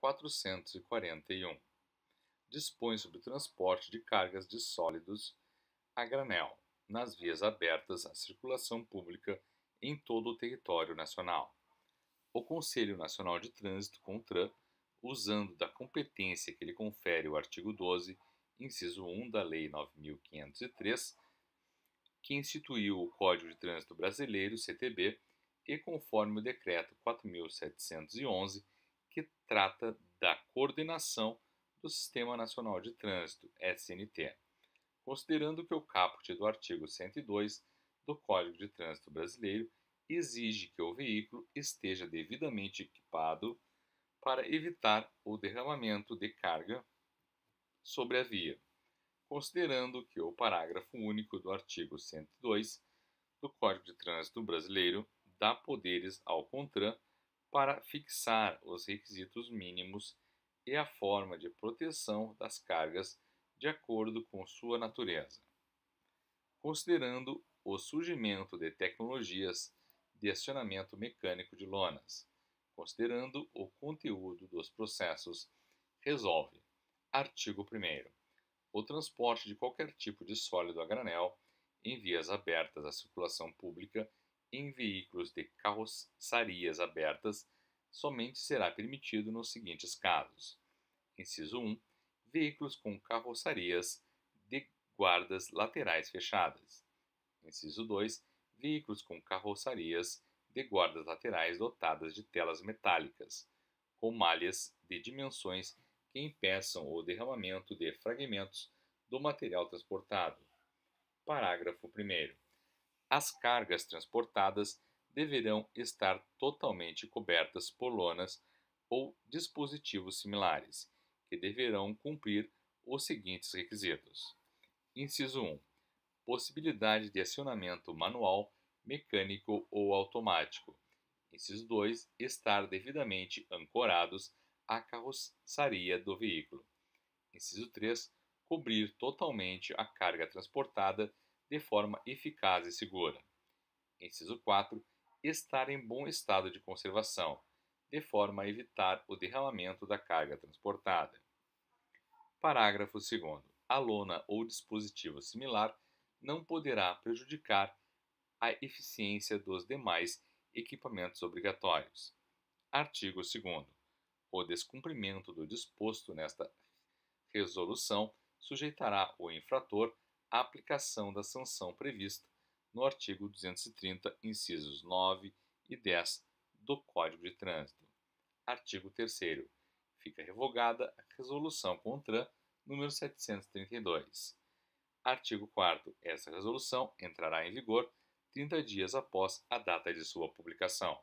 441. Dispõe sobre o transporte de cargas de sólidos a granel nas vias abertas à circulação pública em todo o território nacional. O Conselho Nacional de Trânsito, CONTRAN, usando da competência que lhe confere o artigo 12, inciso 1 da Lei 9503, que instituiu o Código de Trânsito Brasileiro, CTB, e conforme o decreto 4711 que trata da coordenação do Sistema Nacional de Trânsito, SNT, considerando que o caput do artigo 102 do Código de Trânsito Brasileiro exige que o veículo esteja devidamente equipado para evitar o derramamento de carga sobre a via, considerando que o parágrafo único do artigo 102 do Código de Trânsito Brasileiro dá poderes ao CONTRAN para fixar os requisitos mínimos e a forma de proteção das cargas de acordo com sua natureza. Considerando o surgimento de tecnologias de acionamento mecânico de lonas, considerando o conteúdo dos processos, resolve. Artigo 1. O transporte de qualquer tipo de sólido a granel em vias abertas à circulação pública em veículos de carroçarias abertas somente será permitido nos seguintes casos: inciso 1, veículos com carroçarias de guardas laterais fechadas. Inciso 2, veículos com carroçarias de guardas laterais dotadas de telas metálicas, com malhas de dimensões que impeçam o derramamento de fragmentos do material transportado. Parágrafo 1 as cargas transportadas deverão estar totalmente cobertas por lonas ou dispositivos similares, que deverão cumprir os seguintes requisitos: Inciso 1. Possibilidade de acionamento manual, mecânico ou automático. Inciso 2. Estar devidamente ancorados à carroçaria do veículo. Inciso 3. Cobrir totalmente a carga transportada de forma eficaz e segura. Inciso 4. Estar em bom estado de conservação, de forma a evitar o derramamento da carga transportada. Parágrafo 2. A lona ou dispositivo similar não poderá prejudicar a eficiência dos demais equipamentos obrigatórios. Artigo 2. O descumprimento do disposto nesta resolução sujeitará o infrator a aplicação da sanção prevista no artigo 230, incisos 9 e 10 do Código de Trânsito. Artigo 3 Fica revogada a resolução CONTRAN número 732. Artigo 4 Essa resolução entrará em vigor 30 dias após a data de sua publicação.